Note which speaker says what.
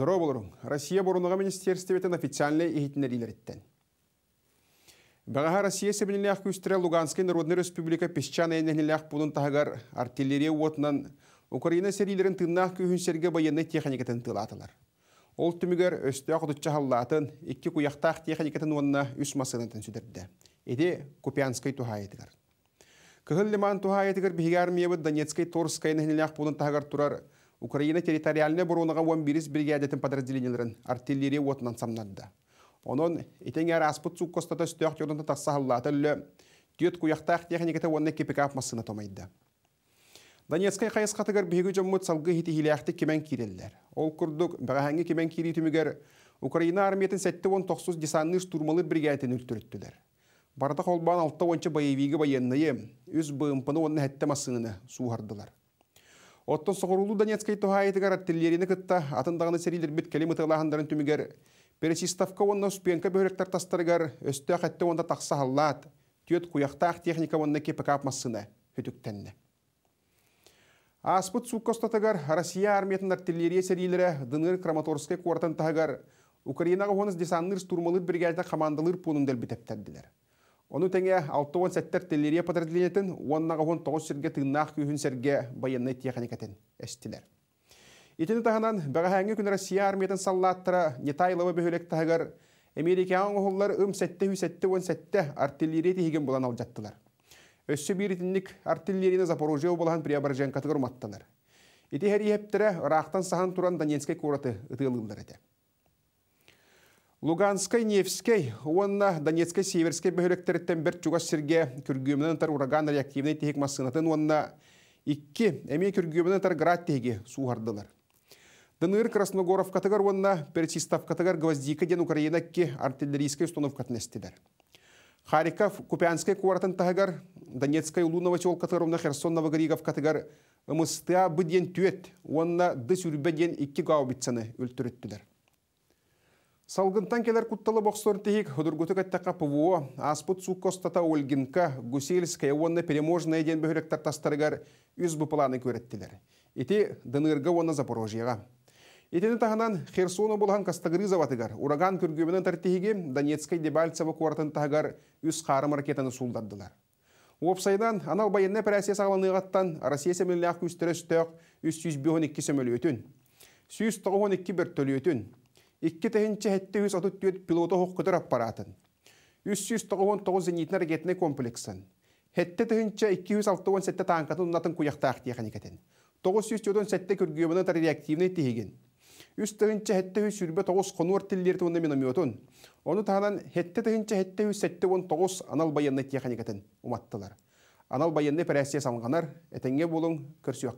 Speaker 1: Дұры болырың, Россия бұрыныға министерстветін официальный ехетіне дейлеріттен. Бағаға Россия сәбінілі ақ көстірі Луганский Народный Республика Песчан әйненілі ақ тағығар артиллерия уотынан Украина сәрилерін тыннақ күйінсерге баянны техникетін тылатылар. Ол түмігер өсті ақыдытша халлатын, екі құяқтақ техникетін онына үс масылынтын сөдірді. Еде Купянский туға етігір. Кығыл лиман туға етігір бігер мебі Донецкий Торскай нәхінілі ақ тағығар тұрар Украина территориальны бұруныға бирис бригадетин подразделениелерін артиллерия отынан самнадды. Онон итең әрі аспыт сұқ костата үстіяқ жорында тақса ғылаты үлі, түйет күйақтақ техникеті онына томайды. Донецкай қайыз қатығыр бегі жоммыт салғы хеті хилияқты кемен кирелдер. Ол күрдік бағаңы кемен кири түмігер Украина армиятын сәтті 19 десанны штурмалыр бригадетін үлтүріттілер. Бардақ олбан алтта 10 боевигі байынныйы өз бұымпыны оның әттімасыны суғардылар. Отто соғырулу Донецкой тоғайдығар аттелеріні кытта атындағыны серилер бет кәлем ұтығылағандарын түмігер. онна успенка бөректар тастарыгар, өсті ақатты онда тақса халлат, түйет техника онна кепі апмасына, хүтіктенні. Аспыт суккостатыгар Россия армиятын артиллерия серилері дыныр Краматорскай куартан тағығар, Украинаға оныз десанныр стурмалыр біргәлді қамандалыр пунын Ону теңе алтуан сәттер телерия патрәтленетін, оннаға он тоғыз серге тыңнақ күйін серге баянны техникатын әстілер. Итені тағынан бағахаңы күн Россия армиятын саллаттыра нетайлығы бөхелек тағыр, Американ оғыллар өм сәтті үсәтті он сәтті артиллерия тегеген болан алжаттылар. Өссі бейретінлік артиллерияны Запорожия болған Преображен катығырматтылар. Ити әрі ептірі сахан туран Донецкай кураты ұтығылылар әді. Луганской, Невской, онна Донецкой, Северской бөліктеріттен тембер чуға сірге күргімінен тар ураган реактивный тегік масынатын онна икки әме күргімінен тар град теге суғардылар. Дыныр Красногоров катыгар онна Персистав катыгар Гвоздика ден Украинакки артиллерийской установ тнестедер. Харьков, Купянской куартын тагар, Донецкой Лунова чол катыгар онна Херсон Новогоригов катыгар ымыстыа быден түет, онна дыс үрбеден икки гаубитсаны өлтүріттілер. Салгынтан келер кутталы боксорын тегік худургутык аттака пывуо, аспыт суккостата Ольгинка, Гусельская, вонна переможная ден бөхіректар тастарыгар үз бұпыланы көреттілер. Ити дынырга онна Запорожьеға. Итені тағынан Херсону болған Кастагризоватыгар, ураган күргөмінің тартихиге Донецкай Дебальцева куартын тағар үз қарым ракетаны сулдаддылар. Опсайдан анал байынна пәрәсе сағланыйғаттан Россия сәмінлі ақ үстірі үстөк 312 сөмөлі өтін. 192 бір төлі өтін. Икки тәһинче хәтте үз отут түөт пилота хоққытыр аппаратын. 399 зенитін ракетіне комплексын. Хәтте тәһинче 267 танкатын ұнатын куяқтақ тияқын екетін. 977 күргөбіні тар реактивный тегін. Үс тәһинче хәтте үз сүрбе 9 қонуар тілдерді оны миномиотын. Оны тағынан хәтте тәһинче хәтте үз 719 анал баянны тияқын екетін ұматтылар. Анал баянны пәрәсия салынғанар, әтенге болың көрсі